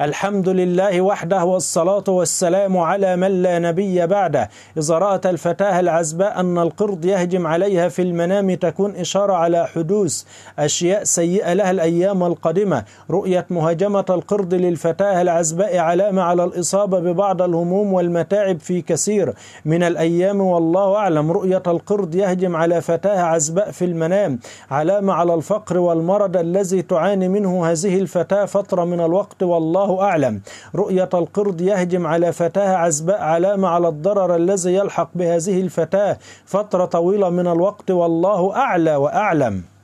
الحمد لله وحده والصلاة والسلام على من لا نبي بعده إذا رأت الفتاة العزباء أن القرد يهجم عليها في المنام تكون إشارة على حدوث أشياء سيئة لها الأيام القادمة رؤية مهاجمة القرد للفتاة العزباء علامة على الإصابة ببعض الهموم والمتاعب في كثير من الأيام والله أعلم رؤية القرد يهجم على فتاة عزباء في المنام علامة على الفقر والمرض الذي تعاني منه هذه الفتاة فترة من الوقت والله والله أعلم رؤية القرد يهجم على فتاة عزباء علامة على الضرر الذي يلحق بهذه الفتاة فترة طويلة من الوقت والله أعلى وأعلم